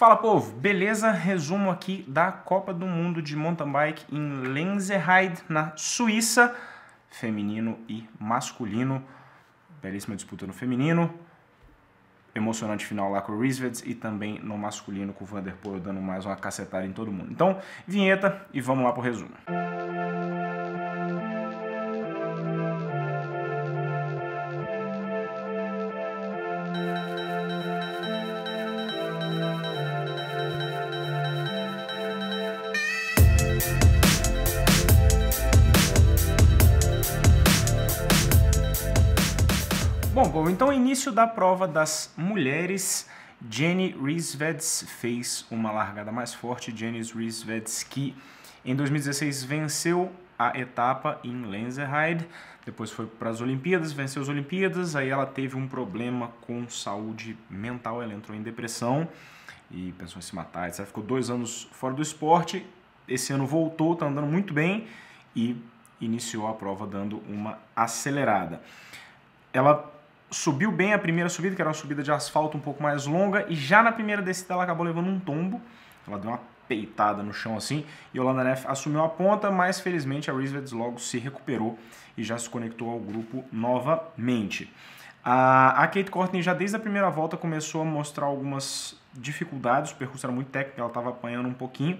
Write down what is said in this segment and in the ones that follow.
Fala povo, beleza? Resumo aqui da Copa do Mundo de Mountain Bike em Lenzerheide, na Suíça, feminino e masculino. Belíssima disputa no feminino, emocionante final lá com o Risveds e também no masculino com o Vanderpool dando mais uma cacetada em todo mundo. Então, vinheta e vamos lá pro resumo. Música gol. Então, início da prova das mulheres. Jenny Risveds fez uma largada mais forte. Jenny Risveds que em 2016 venceu a etapa em Lenzerheide, depois foi para as Olimpíadas, venceu as Olimpíadas, aí ela teve um problema com saúde mental, ela entrou em depressão e pensou em se matar, etc. Ficou dois anos fora do esporte, esse ano voltou, está andando muito bem e iniciou a prova dando uma acelerada. Ela subiu bem a primeira subida, que era uma subida de asfalto um pouco mais longa, e já na primeira descida ela acabou levando um tombo. Ela deu uma peitada no chão assim, e Holanda Neff assumiu a ponta, mas felizmente a Risveds logo se recuperou e já se conectou ao grupo novamente. A, Kate Courtney já desde a primeira volta começou a mostrar algumas dificuldades, o percurso era muito técnico, ela estava apanhando um pouquinho,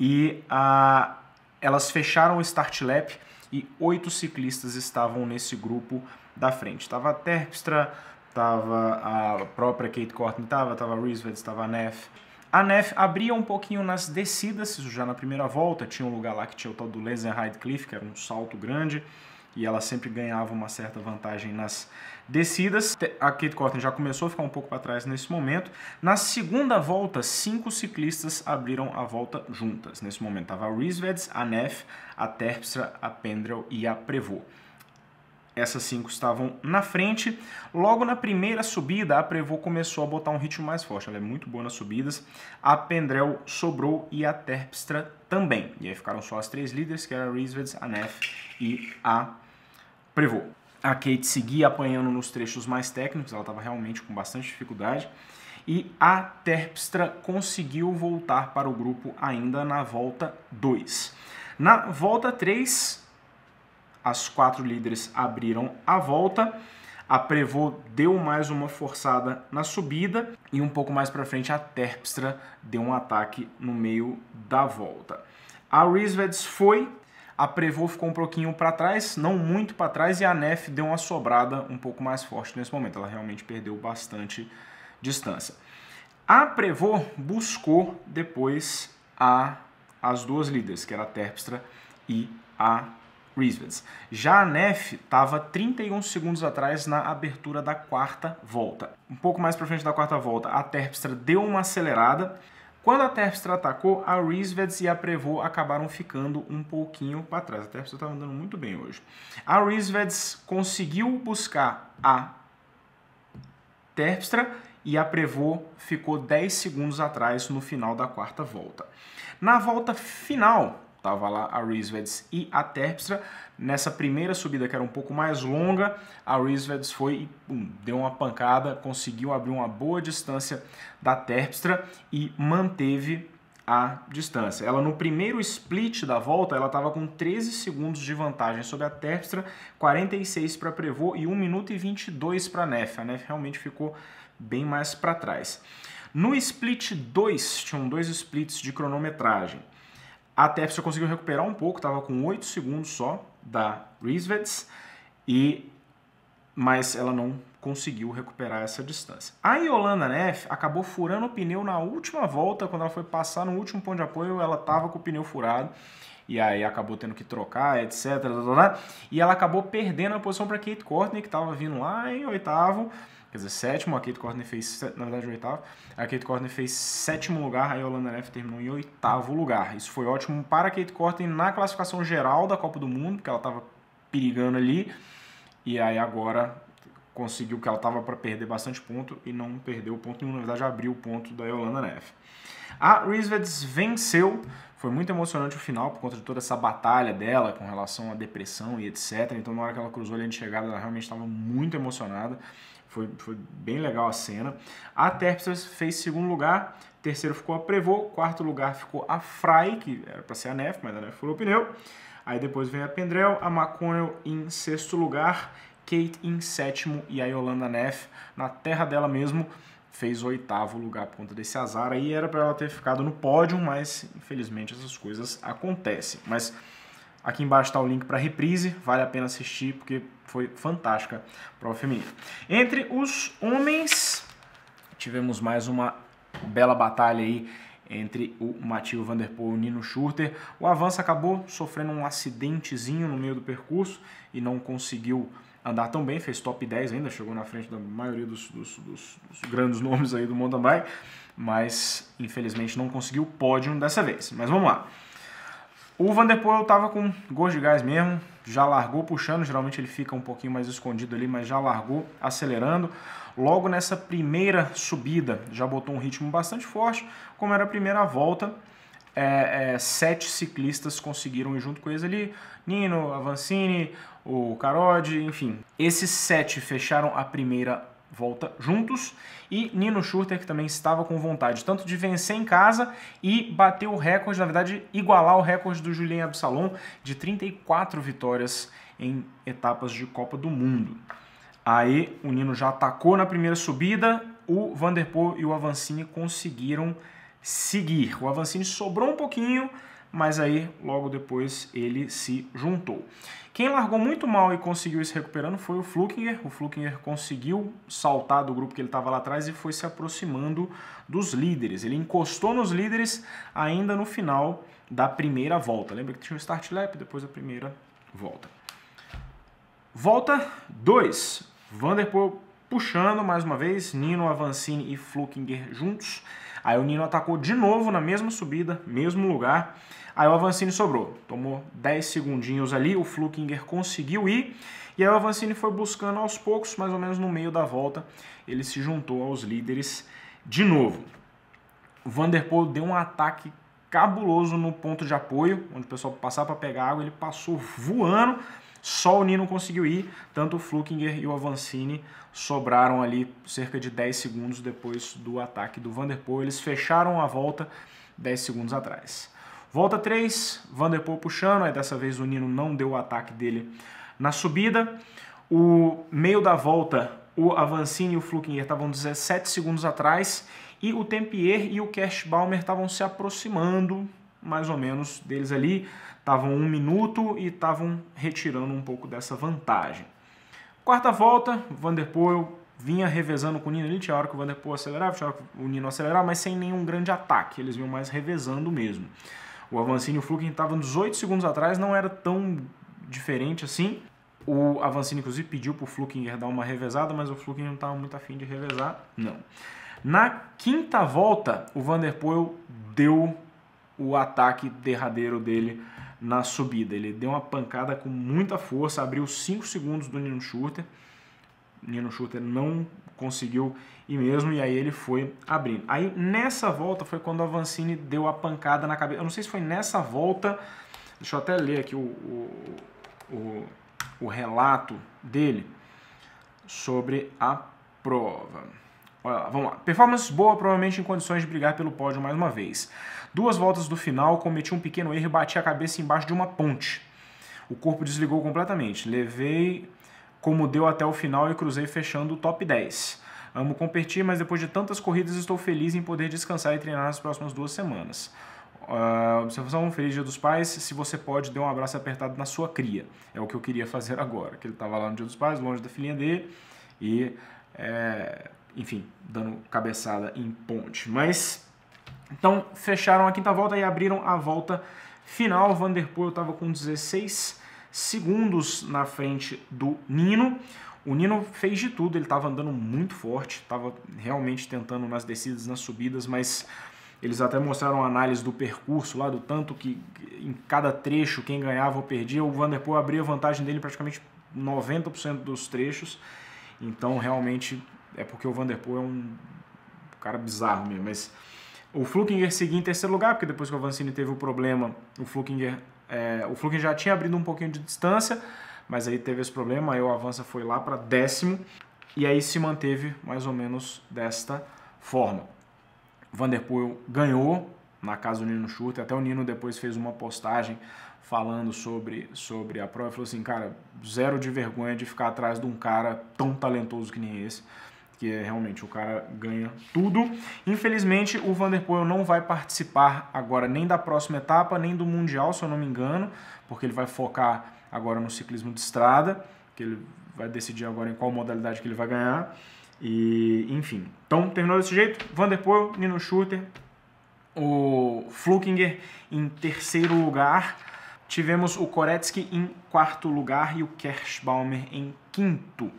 e a, elas fecharam o start lap e oito ciclistas estavam nesse grupo da frente. Estava a Terpstra, estava a própria Kate Courtney, estava, estava a Roosevelt, estava a Neff. A Neff abria um pouquinho nas descidas, isso já na primeira volta, tinha um lugar lá que tinha o tal do Lesenheide Cliff, que era um salto grande, e ela sempre ganhava uma certa vantagem nas descidas. A Kate Courtney já começou a ficar um pouco para trás nesse momento. Na segunda volta, cinco ciclistas abriram a volta juntas. Nesse momento estava a Riesvedes, a Neff, a Terpstra, a Pendrel e a Prevot essas cinco estavam na frente. Logo na primeira subida, a Prevô começou a botar um ritmo mais forte. Ela é muito boa nas subidas. A Pendrel sobrou e a Terpstra também. E aí ficaram só as três líderes, que eram a Riesveds, a Neff e a Prevô. A Kate seguia apanhando nos trechos mais técnicos, ela estava realmente com bastante dificuldade. E a Terpstra conseguiu voltar para o grupo ainda na volta 2. Na volta 3, as quatro líderes abriram a volta. A Prevô deu mais uma forçada na subida e um pouco mais para frente a Terpstra deu um ataque no meio da volta. A Risveds foi, a Prevô ficou um pouquinho para trás, não muito para trás, e a Nef deu uma sobrada um pouco mais forte nesse momento. Ela realmente perdeu bastante distância. A Prevô buscou depois a, as duas líderes, que era a Terpstra e a Reeswitz. Já a Neff estava 31 segundos atrás na abertura da quarta volta. Um pouco mais para frente da quarta volta, a Terpstra deu uma acelerada. Quando a Terpstra atacou, a Reeswitz e a Prevô acabaram ficando um pouquinho para trás. A Terpstra estava andando muito bem hoje. A Reeswitz conseguiu buscar a Terpstra e a Prevô ficou 10 segundos atrás no final da quarta volta. Na volta final, Tava lá a Risveds e a Terpstra. Nessa primeira subida, que era um pouco mais longa, a Risveds foi e pum, deu uma pancada, conseguiu abrir uma boa distância da Terpstra e manteve a distância. Ela no primeiro split da volta, ela estava com 13 segundos de vantagem sobre a Terpstra, 46 para Prevô e 1 minuto e 22 para a Neff. A Neff realmente ficou bem mais para trás. No split 2, tinham dois splits de cronometragem. A TF conseguiu recuperar um pouco, estava com 8 segundos só da Risvets, e mas ela não conseguiu recuperar essa distância. A Yolanda Neff acabou furando o pneu na última volta, quando ela foi passar no último ponto de apoio, ela estava com o pneu furado e aí acabou tendo que trocar, etc. E ela acabou perdendo a posição para Kate Courtney, que estava vindo lá em oitavo, quer dizer, sétimo, a Kate Courtney fez, na verdade, oitavo, a Kate Courtney fez sétimo lugar, a Yolanda Neff terminou em oitavo lugar. Isso foi ótimo para a Kate Courtney na classificação geral da Copa do Mundo, porque ela estava perigando ali, e aí agora conseguiu que ela estava para perder bastante ponto e não perdeu ponto nenhum, na verdade abriu o ponto da Yolanda Neff. A Risveds venceu, foi muito emocionante o final por conta de toda essa batalha dela com relação à depressão e etc. Então na hora que ela cruzou a linha de chegada, ela realmente estava muito emocionada. Foi, foi bem legal a cena. A Terpsters fez segundo lugar, terceiro ficou a Prevô, quarto lugar ficou a Fry, que era para ser a Neff, mas a Neff furou o pneu. Aí depois vem a Pendrell, a McConnell em sexto lugar, Kate em sétimo e a Yolanda Neff, na terra dela mesmo, fez oitavo lugar por conta desse azar. Aí era para ela ter ficado no pódio, mas infelizmente essas coisas acontecem. Mas Aqui embaixo está o link para a reprise, vale a pena assistir porque foi fantástica a prova feminina. Entre os homens, tivemos mais uma bela batalha aí entre o Matheus Vanderpool e o Nino Schurter. O avanço acabou sofrendo um acidentezinho no meio do percurso e não conseguiu andar tão bem, fez top 10 ainda, chegou na frente da maioria dos, dos, dos, dos grandes nomes aí do mountain bike, mas infelizmente não conseguiu pódio dessa vez. Mas vamos lá. O Vanderpool estava com gosto de gás mesmo, já largou puxando, geralmente ele fica um pouquinho mais escondido ali, mas já largou acelerando. Logo nessa primeira subida, já botou um ritmo bastante forte, como era a primeira volta, é, é, sete ciclistas conseguiram ir junto com eles ali, Nino, Avancini, o Carodi, enfim. Esses sete fecharam a primeira volta juntos. E Nino Schurter, que também estava com vontade tanto de vencer em casa e bater o recorde, na verdade, igualar o recorde do Julien Absalom de 34 vitórias em etapas de Copa do Mundo. Aí o Nino já atacou na primeira subida, o Vanderpool e o Avancini conseguiram seguir. O Avancini sobrou um pouquinho, mas aí logo depois ele se juntou. Quem largou muito mal e conseguiu se recuperando foi o Flukinger. O Flukinger conseguiu saltar do grupo que ele estava lá atrás e foi se aproximando dos líderes. Ele encostou nos líderes ainda no final da primeira volta. Lembra que tinha um start lap depois da primeira volta. Volta 2. Vanderpool puxando mais uma vez, Nino, Avancini e Flukinger juntos. Aí o Nino atacou de novo na mesma subida, mesmo lugar. Aí o Avancini sobrou, tomou 10 segundinhos ali, o Flukinger conseguiu ir, e aí o Avancini foi buscando aos poucos, mais ou menos no meio da volta, ele se juntou aos líderes de novo. O Vanderpool deu um ataque cabuloso no ponto de apoio, onde o pessoal passava para pegar água, ele passou voando, só o Nino conseguiu ir, tanto o Flukinger e o Avancini sobraram ali cerca de 10 segundos depois do ataque do Vanderpool, eles fecharam a volta 10 segundos atrás. Volta 3, Vanderpool puxando, aí dessa vez o Nino não deu o ataque dele na subida. O meio da volta, o Avancini e o Flukinger estavam 17 segundos atrás e o Tempier e o Kerschbaumer estavam se aproximando mais ou menos deles ali, estavam um minuto e estavam retirando um pouco dessa vantagem. Quarta volta, Vanderpool vinha revezando com o Nino ali, tinha hora que o Vanderpool acelerava, tinha hora que o Nino acelerava, mas sem nenhum grande ataque, eles vinham mais revezando mesmo. O Avancini e o Fluken estavam 18 segundos atrás, não era tão diferente assim. O Avancini, inclusive, pediu para o Flukinger dar uma revezada, mas o Flukinger não estava muito afim de revezar, não. Na quinta volta, o Vanderpoel deu o ataque derradeiro dele na subida. Ele deu uma pancada com muita força, abriu 5 segundos do Nino Schurter. Nino Schuster não conseguiu e mesmo, e aí ele foi abrindo. Aí nessa volta foi quando a Vancini deu a pancada na cabeça. Eu não sei se foi nessa volta, deixa eu até ler aqui o, o, o, o relato dele sobre a prova. Olha lá, vamos lá. Performance boa, provavelmente em condições de brigar pelo pódio mais uma vez. Duas voltas do final, cometi um pequeno erro e bati a cabeça embaixo de uma ponte. O corpo desligou completamente. Levei como deu até o final e cruzei fechando o top 10. Amo competir, mas depois de tantas corridas estou feliz em poder descansar e treinar nas próximas duas semanas. Uh, observação, feliz dia dos pais. Se você pode, dê um abraço apertado na sua cria. É o que eu queria fazer agora, que ele estava lá no dia dos pais, longe da filhinha dele e, é, enfim, dando cabeçada em ponte. Mas, então, fecharam então, a quinta volta e abriram a volta final. Vanderpool estava com 16 segundos na frente do Nino. O Nino fez de tudo, ele estava andando muito forte, estava realmente tentando nas descidas, nas subidas, mas eles até mostraram análise do percurso lá, do tanto que em cada trecho quem ganhava ou perdia. O Vanderpool abria a vantagem dele praticamente 90% dos trechos, então realmente é porque o Vanderpool é um cara bizarro mesmo, mas... O Flukinger seguia em terceiro lugar, porque depois que o Avancini teve o problema, o Flukinger é, o Fluken já tinha abrido um pouquinho de distância, mas aí teve esse problema, aí o Avança foi lá para décimo e aí se manteve mais ou menos desta forma. Vanderpool ganhou na casa do Nino Schurter, até o Nino depois fez uma postagem falando sobre, sobre a prova e falou assim, cara, zero de vergonha de ficar atrás de um cara tão talentoso que nem esse porque realmente o cara ganha tudo. Infelizmente, o Vanderpoel não vai participar agora nem da próxima etapa, nem do Mundial, se eu não me engano, porque ele vai focar agora no ciclismo de estrada, que ele vai decidir agora em qual modalidade que ele vai ganhar. E, enfim. Então, terminou desse jeito. Vanderpoel, Nino Schurter, o Flukinger em terceiro lugar. Tivemos o Koretsky em quarto lugar e o Kerschbaumer em quinto.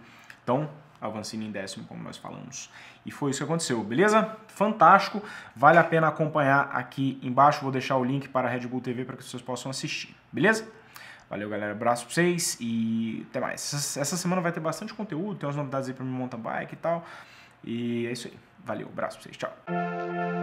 Então, avancinho em décimo, como nós falamos. E foi isso que aconteceu, beleza? Fantástico, vale a pena acompanhar aqui embaixo, vou deixar o link para a Red Bull TV para que vocês possam assistir, beleza? Valeu, galera. Abraço pra vocês e até mais. Essa, semana vai ter bastante conteúdo, tem umas novidades aí pra mim mountain bike e tal. E é isso aí. Valeu, abraço pra vocês. Tchau.